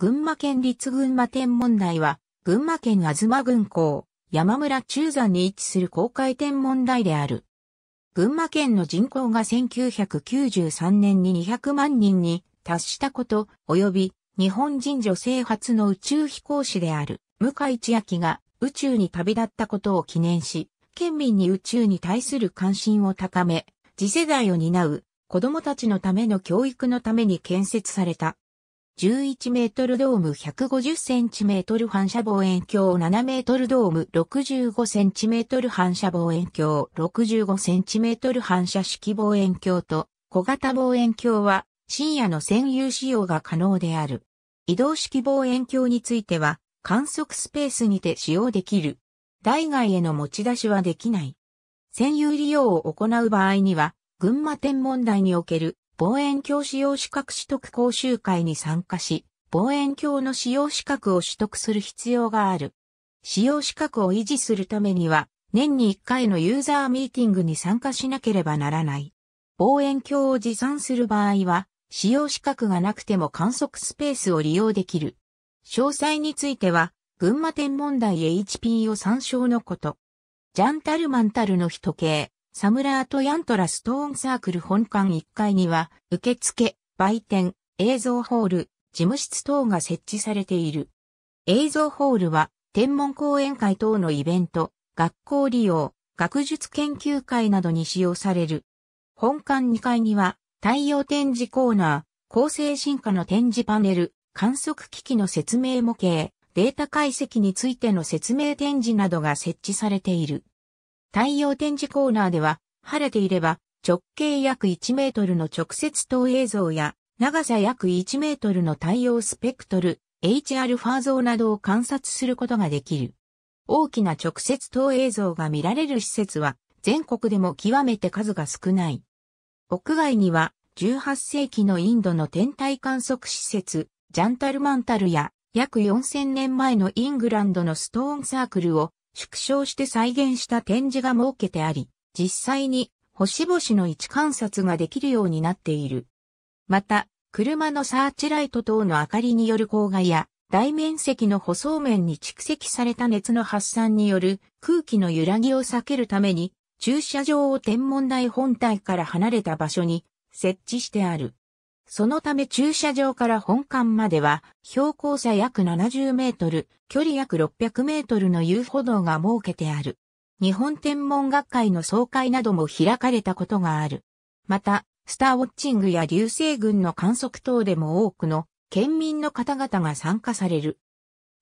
群馬県立群馬天文台は、群馬県吾妻群港、山村中山に位置する公開天文台である。群馬県の人口が1993年に200万人に達したこと、及び日本人女性初の宇宙飛行士である、向井千秋が宇宙に旅立ったことを記念し、県民に宇宙に対する関心を高め、次世代を担う子供たちのための教育のために建設された11メートルドーム150センチメートル反射望遠鏡7メートルドーム65センチメートル反射望遠鏡65センチメートル反射式望遠鏡と小型望遠鏡は深夜の占有使用が可能である。移動式望遠鏡については観測スペースにて使用できる。代外への持ち出しはできない。占有利用を行う場合には群馬天文台における望遠鏡使用資格取得講習会に参加し、望遠鏡の使用資格を取得する必要がある。使用資格を維持するためには、年に1回のユーザーミーティングに参加しなければならない。望遠鏡を持参する場合は、使用資格がなくても観測スペースを利用できる。詳細については、群馬天文台 HP を参照のこと。ジャンタルマンタルの人形。サムラートヤントラストーンサークル本館1階には、受付、売店、映像ホール、事務室等が設置されている。映像ホールは、天文講演会等のイベント、学校利用、学術研究会などに使用される。本館2階には、太陽展示コーナー、構成進化の展示パネル、観測機器の説明模型、データ解析についての説明展示などが設置されている。太陽展示コーナーでは、晴れていれば、直径約1メートルの直接投影像や、長さ約1メートルの太陽スペクトル、Hα 像などを観察することができる。大きな直接投影像が見られる施設は、全国でも極めて数が少ない。屋外には、18世紀のインドの天体観測施設、ジャンタルマンタルや、約4000年前のイングランドのストーンサークルを縮小して再現した展示が設けてあり、実際に星々の位置観察ができるようになっている。また、車のサーチライト等の明かりによる光害や、大面積の舗装面に蓄積された熱の発散による空気の揺らぎを避けるために、駐車場を天文台本体から離れた場所に設置してある。そのため駐車場から本館までは標高差約70メートル、距離約600メートルの遊歩道が設けてある。日本天文学会の総会なども開かれたことがある。また、スターウォッチングや流星群の観測等でも多くの県民の方々が参加される。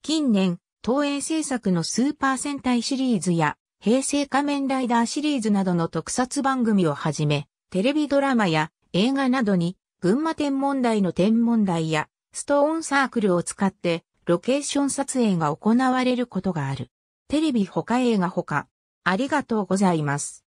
近年、東映制作のスーパー戦隊シリーズや平成仮面ライダーシリーズなどの特撮番組をはじめ、テレビドラマや映画などに群馬天文台の天文台やストーンサークルを使ってロケーション撮影が行われることがある。テレビ他映画他。ありがとうございます。